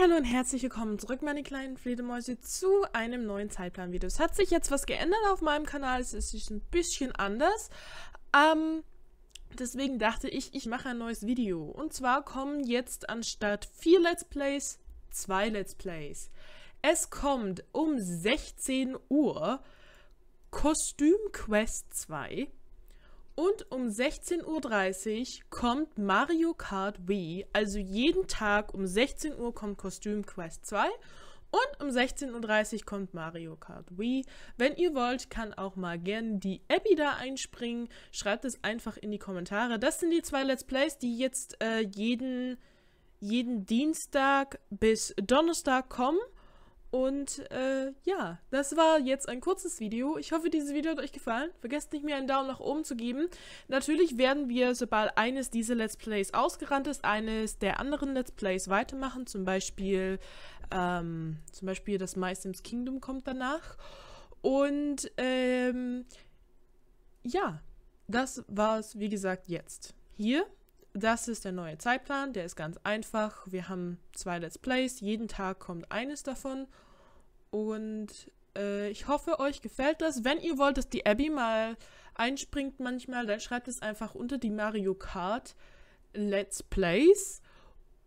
Hallo und herzlich willkommen zurück, meine kleinen Fledemäuse, zu einem neuen Zeitplan-Video. Es hat sich jetzt was geändert auf meinem Kanal, es ist ein bisschen anders. Ähm, deswegen dachte ich, ich mache ein neues Video. Und zwar kommen jetzt anstatt vier Let's Plays, zwei Let's Plays. Es kommt um 16 Uhr Kostüm Quest 2 und um 16.30 Uhr kommt Mario Kart Wii. Also jeden Tag um 16 Uhr kommt Kostüm Quest 2 und um 16.30 Uhr kommt Mario Kart Wii. Wenn ihr wollt, kann auch mal gern die Abby da einspringen. Schreibt es einfach in die Kommentare. Das sind die zwei Let's Plays, die jetzt äh, jeden, jeden Dienstag bis Donnerstag kommen. Und äh, ja, das war jetzt ein kurzes Video. Ich hoffe, dieses Video hat euch gefallen. Vergesst nicht, mir einen Daumen nach oben zu geben. Natürlich werden wir, sobald eines dieser Let's Plays ausgerannt ist, eines der anderen Let's Plays weitermachen. Zum Beispiel, ähm, zum Beispiel das meist ins Kingdom kommt danach. Und ähm, ja, das war es, wie gesagt, jetzt. Hier das ist der neue Zeitplan, der ist ganz einfach. Wir haben zwei Let's Plays, jeden Tag kommt eines davon und äh, ich hoffe, euch gefällt das. Wenn ihr wollt, dass die Abby mal einspringt manchmal, dann schreibt es einfach unter die Mario Kart Let's Plays.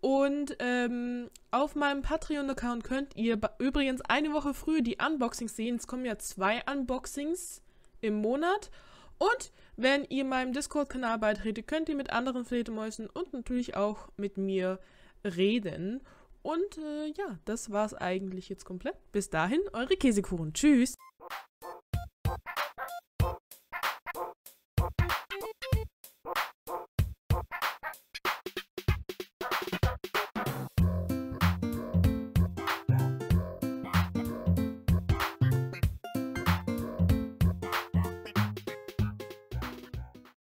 Und ähm, auf meinem Patreon-Account könnt ihr übrigens eine Woche früher die Unboxings sehen. Es kommen ja zwei Unboxings im Monat. Und wenn ihr meinem Discord-Kanal beitrete, könnt ihr mit anderen Fledermäusen und natürlich auch mit mir reden. Und äh, ja, das war's eigentlich jetzt komplett. Bis dahin, eure Käsekuchen. Tschüss!